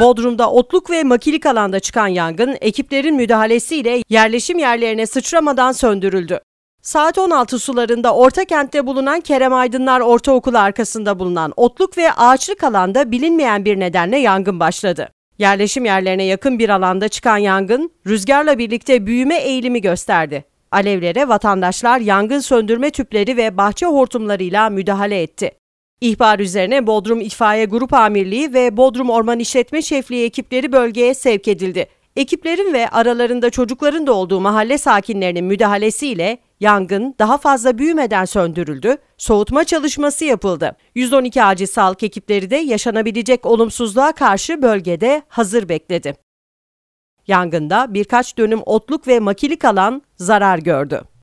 Bodrum'da otluk ve makilik alanda çıkan yangın ekiplerin müdahalesiyle yerleşim yerlerine sıçramadan söndürüldü. Saat 16 sularında orta kentte bulunan Kerem Aydınlar Ortaokulu arkasında bulunan otluk ve ağaçlık alanda bilinmeyen bir nedenle yangın başladı. Yerleşim yerlerine yakın bir alanda çıkan yangın rüzgarla birlikte büyüme eğilimi gösterdi. Alevlere vatandaşlar yangın söndürme tüpleri ve bahçe hortumlarıyla müdahale etti. İhbar üzerine Bodrum İtfaiye Grup Amirliği ve Bodrum Orman İşletme Şefliği ekipleri bölgeye sevk edildi. Ekiplerin ve aralarında çocukların da olduğu mahalle sakinlerinin müdahalesiyle yangın daha fazla büyümeden söndürüldü, soğutma çalışması yapıldı. 112 acil sağlık ekipleri de yaşanabilecek olumsuzluğa karşı bölgede hazır bekledi. Yangında birkaç dönüm otluk ve makilik alan zarar gördü.